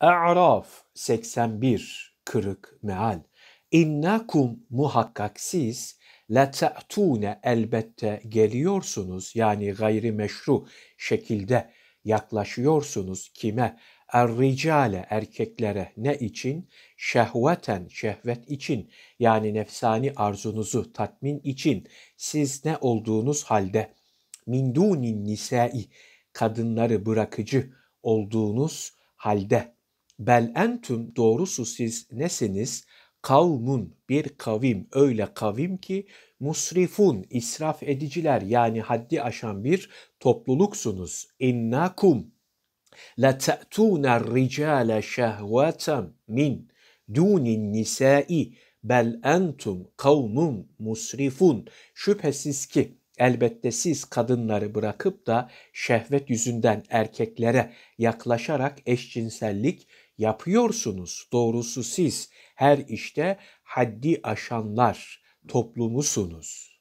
A'raf 81 kırık meal. İnnakum muhakkak siz la ta'tune elbette geliyorsunuz yani gayri meşru şekilde yaklaşıyorsunuz kime? Er-ricale erkeklere ne için? Şehveten şehvet için yani nefsani arzunuzu tatmin için siz ne olduğunuz halde min dunin nisai kadınları bırakıcı olduğunuz halde Bel entüm doğrusu siz neseniz Kavmun bir kavim öyle kavim ki musrifun israf ediciler yani haddi aşan bir topluluksunuz. İnnakum la ta'tuna ricale şehvaten min dunin nisai bel entum kavmun musrifun şüphesiz ki Elbette siz kadınları bırakıp da şehvet yüzünden erkeklere yaklaşarak eşcinsellik yapıyorsunuz. Doğrusu siz her işte haddi aşanlar toplumusunuz.''